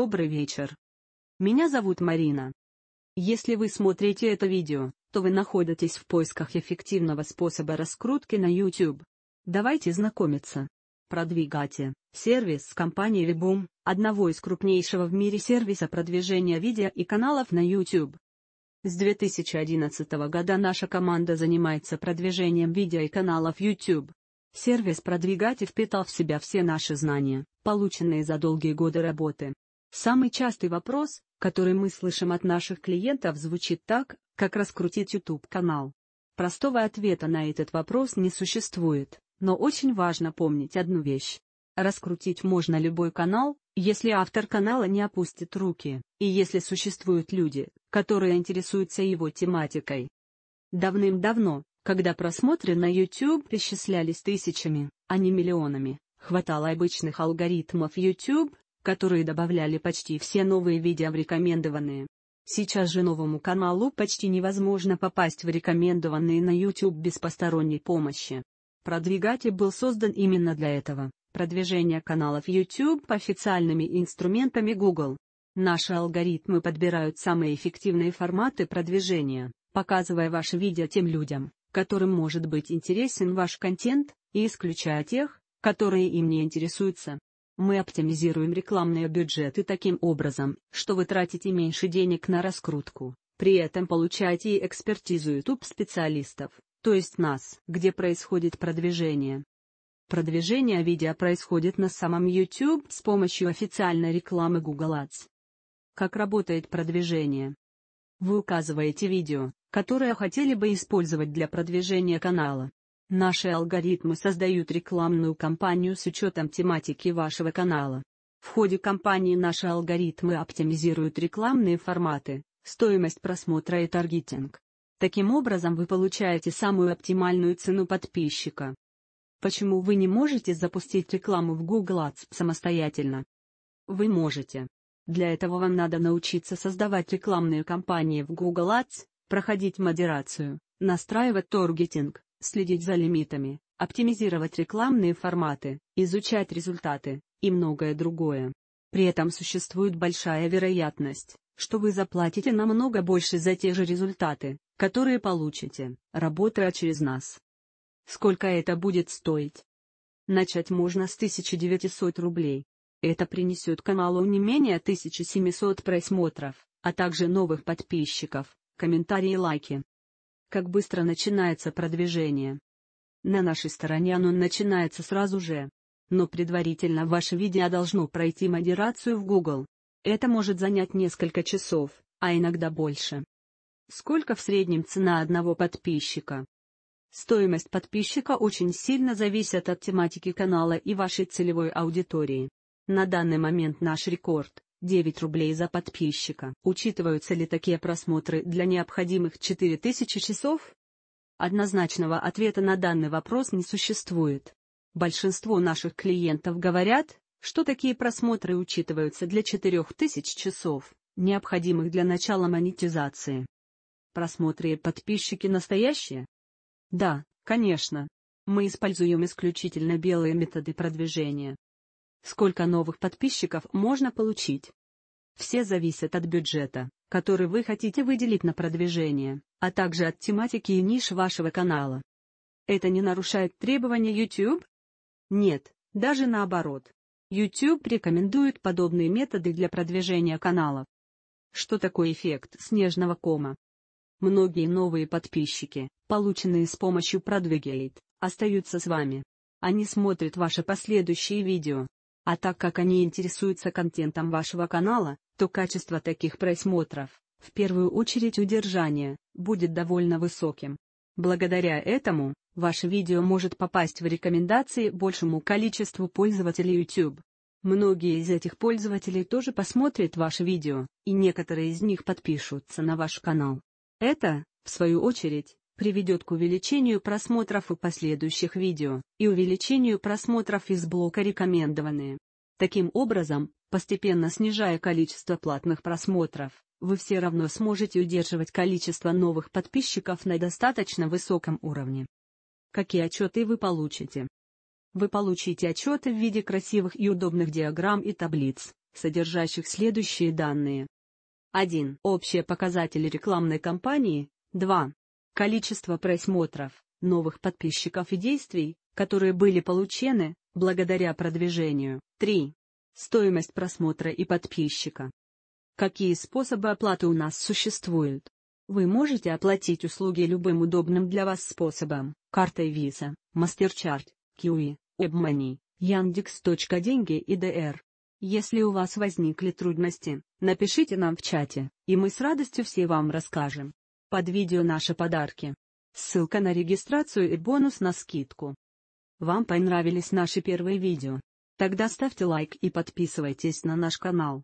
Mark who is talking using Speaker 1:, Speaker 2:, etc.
Speaker 1: Добрый вечер. Меня зовут Марина. Если вы смотрите это видео, то вы находитесь в поисках эффективного способа раскрутки на YouTube. Давайте знакомиться. Продвигате, сервис компании Вебум, одного из крупнейшего в мире сервиса продвижения видео и каналов на YouTube. С 2011 года наша команда занимается продвижением видео и каналов YouTube. Сервис продвигатель впитал в себя все наши знания, полученные за долгие годы работы, Самый частый вопрос, который мы слышим от наших клиентов, звучит так, как раскрутить YouTube-канал. Простого ответа на этот вопрос не существует, но очень важно помнить одну вещь. Раскрутить можно любой канал, если автор канала не опустит руки, и если существуют люди, которые интересуются его тематикой. Давным-давно, когда просмотры на YouTube исчислялись тысячами, а не миллионами, хватало обычных алгоритмов YouTube, которые добавляли почти все новые видео в рекомендованные. Сейчас же новому каналу почти невозможно попасть в рекомендованные на YouTube без посторонней помощи. Продвигатель был создан именно для этого, продвижение каналов YouTube по официальными инструментами Google. Наши алгоритмы подбирают самые эффективные форматы продвижения, показывая ваше видео тем людям, которым может быть интересен ваш контент, и исключая тех, которые им не интересуются. Мы оптимизируем рекламные бюджеты таким образом, что вы тратите меньше денег на раскрутку, при этом получаете и экспертизу YouTube-специалистов, то есть нас, где происходит продвижение. Продвижение видео происходит на самом YouTube с помощью официальной рекламы Google Ads. Как работает продвижение? Вы указываете видео, которое хотели бы использовать для продвижения канала. Наши алгоритмы создают рекламную кампанию с учетом тематики вашего канала. В ходе кампании наши алгоритмы оптимизируют рекламные форматы, стоимость просмотра и таргетинг. Таким образом вы получаете самую оптимальную цену подписчика. Почему вы не можете запустить рекламу в Google Ads самостоятельно? Вы можете. Для этого вам надо научиться создавать рекламные кампании в Google Ads, проходить модерацию, настраивать таргетинг, следить за лимитами, оптимизировать рекламные форматы, изучать результаты и многое другое. При этом существует большая вероятность, что вы заплатите намного больше за те же результаты, которые получите, работая через нас. Сколько это будет стоить? Начать можно с 1900 рублей. Это принесет каналу не менее 1700 просмотров, а также новых подписчиков, комментарии и лайки как быстро начинается продвижение. На нашей стороне оно начинается сразу же. Но предварительно ваше видео должно пройти модерацию в Google. Это может занять несколько часов, а иногда больше. Сколько в среднем цена одного подписчика? Стоимость подписчика очень сильно зависит от тематики канала и вашей целевой аудитории. На данный момент наш рекорд 9 рублей за подписчика. Учитываются ли такие просмотры для необходимых 4000 часов? Однозначного ответа на данный вопрос не существует. Большинство наших клиентов говорят, что такие просмотры учитываются для 4000 часов, необходимых для начала монетизации. Просмотры и подписчики настоящие? Да, конечно. Мы используем исключительно белые методы продвижения. Сколько новых подписчиков можно получить? Все зависят от бюджета, который вы хотите выделить на продвижение, а также от тематики и ниш вашего канала. Это не нарушает требования YouTube? Нет, даже наоборот. YouTube рекомендует подобные методы для продвижения каналов. Что такое эффект снежного кома? Многие новые подписчики, полученные с помощью продвигелит, остаются с вами. Они смотрят ваши последующие видео, а так как они интересуются контентом вашего канала, то качество таких просмотров, в первую очередь удержание, будет довольно высоким. Благодаря этому, ваше видео может попасть в рекомендации большему количеству пользователей YouTube. Многие из этих пользователей тоже посмотрят ваше видео, и некоторые из них подпишутся на ваш канал. Это, в свою очередь, приведет к увеличению просмотров и последующих видео, и увеличению просмотров из блока «Рекомендованные». Таким образом, постепенно снижая количество платных просмотров, вы все равно сможете удерживать количество новых подписчиков на достаточно высоком уровне. Какие отчеты вы получите? Вы получите отчеты в виде красивых и удобных диаграмм и таблиц, содержащих следующие данные. 1. Общие показатели рекламной кампании. 2. Количество просмотров, новых подписчиков и действий, которые были получены, благодаря продвижению. 3. Стоимость просмотра и подписчика. Какие способы оплаты у нас существуют? Вы можете оплатить услуги любым удобным для вас способом – картой Visa, MasterCard, QE, WebMoney, Яндекс.Деньги и ДР. Если у вас возникли трудности, напишите нам в чате, и мы с радостью все вам расскажем. Под видео наши подарки. Ссылка на регистрацию и бонус на скидку. Вам понравились наши первые видео? Тогда ставьте лайк и подписывайтесь на наш канал.